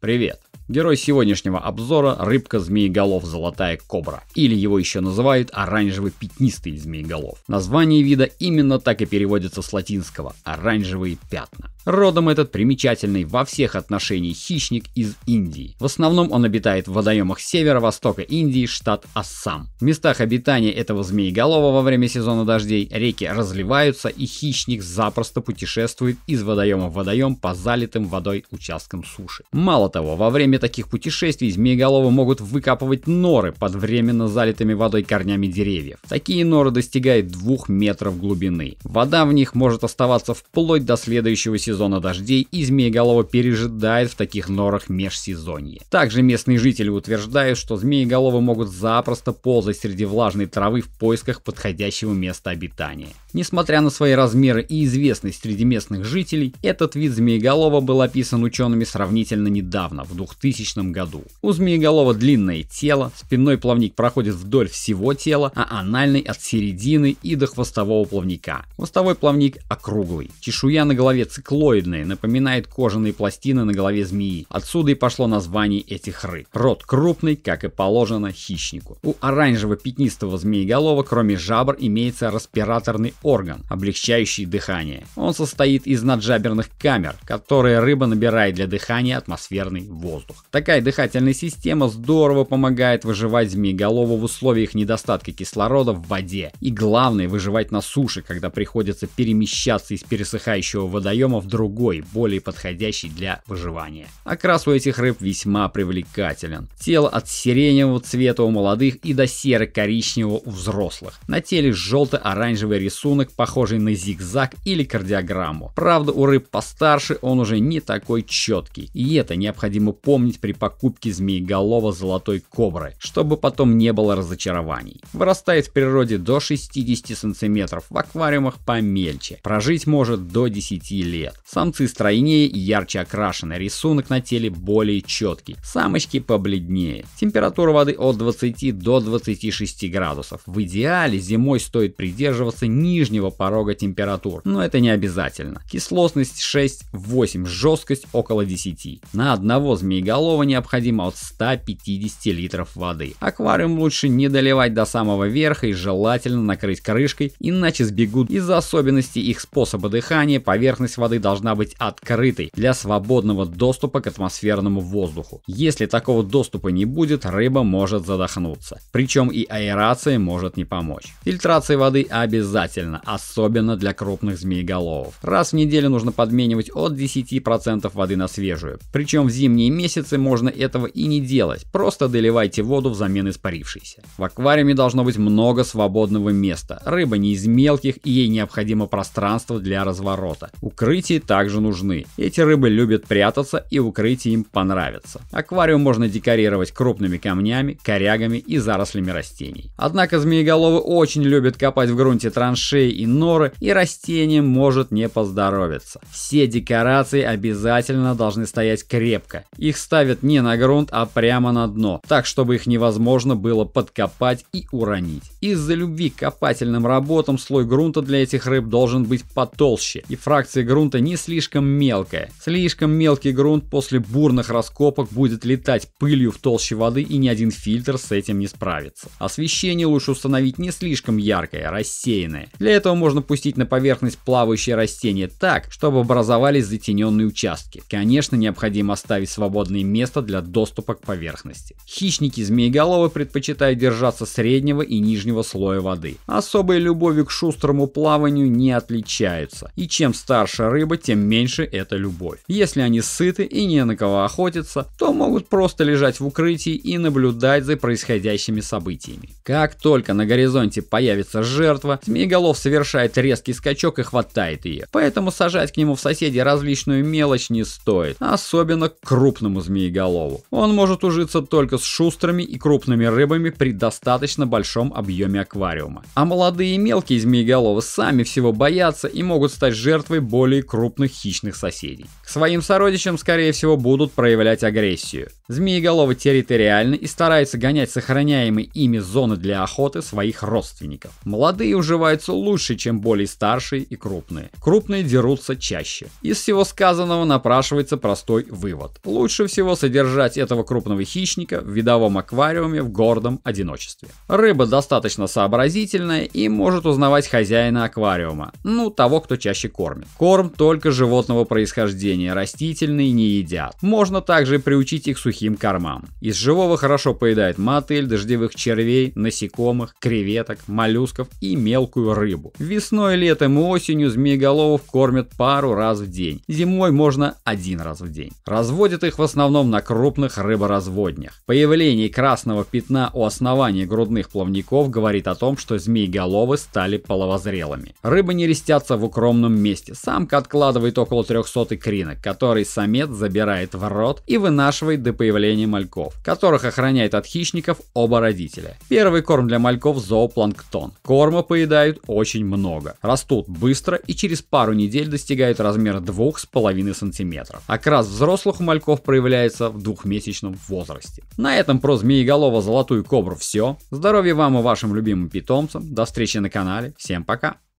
Привет! Герой сегодняшнего обзора – рыбка змееголов золотая кобра, или его еще называют оранжевый пятнистый змееголов. Название вида именно так и переводится с латинского – оранжевые пятна. Родом этот примечательный во всех отношениях хищник из Индии. В основном он обитает в водоемах северо-востока Индии, штат Ассам. В местах обитания этого змееголова во время сезона дождей реки разливаются и хищник запросто путешествует из водоема в водоем по залитым водой участкам суши. Мало того, во время таких путешествий змееголовы могут выкапывать норы под временно залитыми водой корнями деревьев. Такие норы достигают 2 метров глубины. Вода в них может оставаться вплоть до следующего сезона дождей и змееголовы пережидает в таких норах межсезонье. Также местные жители утверждают, что змееголовы могут запросто ползать среди влажной травы в поисках подходящего места обитания. Несмотря на свои размеры и известность среди местных жителей, этот вид змееголова был описан учеными сравнительно недавно, в 2000 году. У змееголова длинное тело, спинной плавник проходит вдоль всего тела, а анальный от середины и до хвостового плавника. Хвостовой плавник округлый. Чешуя на голове циклоидная, напоминает кожаные пластины на голове змеи. Отсюда и пошло название этих рыб. Рот крупный, как и положено хищнику. У оранжево-пятнистого змееголова, кроме жабр, имеется респираторный орган, облегчающий дыхание. Он состоит из наджаберных камер, которые рыба набирает для дыхания атмосферный воздух. Такая дыхательная система здорово помогает выживать змееголову в условиях недостатка кислорода в воде. И главное, выживать на суше, когда приходится перемещаться из пересыхающего водоема в другой, более подходящий для выживания. Окрас у этих рыб весьма привлекателен. Тело от сиреневого цвета у молодых и до серо-коричневого у взрослых. На теле желто-оранжевый рисунок рисунок, похожий на зигзаг или кардиограмму. Правда, у рыб постарше он уже не такой четкий. И это необходимо помнить при покупке змееголова золотой кобры, чтобы потом не было разочарований. Вырастает в природе до 60 сантиметров, в аквариумах помельче. Прожить может до 10 лет. Самцы стройнее и ярче окрашены, рисунок на теле более четкий. Самочки побледнее. Температура воды от 20 до 26 градусов. В идеале зимой стоит придерживаться ниже нижнего порога температур, но это не обязательно. Кислотность 6-8, жесткость около 10. На одного змееголова необходимо от 150 литров воды. Аквариум лучше не доливать до самого верха и желательно накрыть крышкой, иначе сбегут из-за особенностей их способа дыхания, поверхность воды должна быть открытой для свободного доступа к атмосферному воздуху. Если такого доступа не будет, рыба может задохнуться. Причем и аэрация может не помочь. Фильтрация воды обязательно обязательно, особенно для крупных змееголовов. Раз в неделю нужно подменивать от 10% воды на свежую. Причем в зимние месяцы можно этого и не делать, просто доливайте воду взамен испарившейся. В аквариуме должно быть много свободного места, рыба не из мелких и ей необходимо пространство для разворота. Укрытия также нужны. Эти рыбы любят прятаться и укрытие им понравится. Аквариум можно декорировать крупными камнями, корягами и зарослями растений. Однако змееголовы очень любят копать в грунте траншеи территории и норы, и растениям может не поздоровиться. Все декорации обязательно должны стоять крепко. Их ставят не на грунт, а прямо на дно, так чтобы их невозможно было подкопать и уронить. Из-за любви к копательным работам слой грунта для этих рыб должен быть потолще, и фракция грунта не слишком мелкая. Слишком мелкий грунт после бурных раскопок будет летать пылью в толще воды и ни один фильтр с этим не справится. Освещение лучше установить не слишком яркое, а рассеянное. Для для этого можно пустить на поверхность плавающее растение так, чтобы образовались затененные участки. Конечно, необходимо оставить свободное место для доступа к поверхности. Хищники змееголовы предпочитают держаться среднего и нижнего слоя воды. Особой любовью к шустрому плаванию не отличаются. И чем старше рыба, тем меньше эта любовь. Если они сыты и не на кого охотятся, то могут просто лежать в укрытии и наблюдать за происходящими событиями. Как только на горизонте появится жертва, змееголов совершает резкий скачок и хватает ее. Поэтому сажать к нему в соседи различную мелочь не стоит, особенно к крупному змееголову. Он может ужиться только с шустрыми и крупными рыбами при достаточно большом объеме аквариума. А молодые и мелкие змееголовы сами всего боятся и могут стать жертвой более крупных хищных соседей. К своим сородичам, скорее всего, будут проявлять агрессию. Змееголовы территориальны и стараются гонять сохраняемые ими зоны для охоты своих родственников. Молодые уживаются лучше, чем более старшие и крупные. Крупные дерутся чаще. Из всего сказанного напрашивается простой вывод. Лучше всего содержать этого крупного хищника в видовом аквариуме в гордом одиночестве. Рыба достаточно сообразительная и может узнавать хозяина аквариума, ну того, кто чаще кормит. Корм только животного происхождения, растительные не едят. Можно также приучить их сухим кормам. Из живого хорошо поедает мотыль, дождевых червей, насекомых, креветок, моллюсков и мелкую рыбу рыбу. Весной, летом и осенью змееголовов кормят пару раз в день. Зимой можно один раз в день. Разводят их в основном на крупных рыборазводнях. Появление красного пятна у основания грудных плавников говорит о том, что змееголовы стали половозрелыми. Рыбы не рестятся в укромном месте. Самка откладывает около 300 икринок, которые самец забирает в рот и вынашивает до появления мальков, которых охраняет от хищников оба родителя. Первый корм для мальков – зоопланктон. Корма поедают очень очень много. Растут быстро и через пару недель достигают размера 2,5 см. Окрас взрослых у мальков проявляется в двухмесячном возрасте. На этом про змееголова золотую кобру все. Здоровья вам и вашим любимым питомцам. До встречи на канале. Всем пока.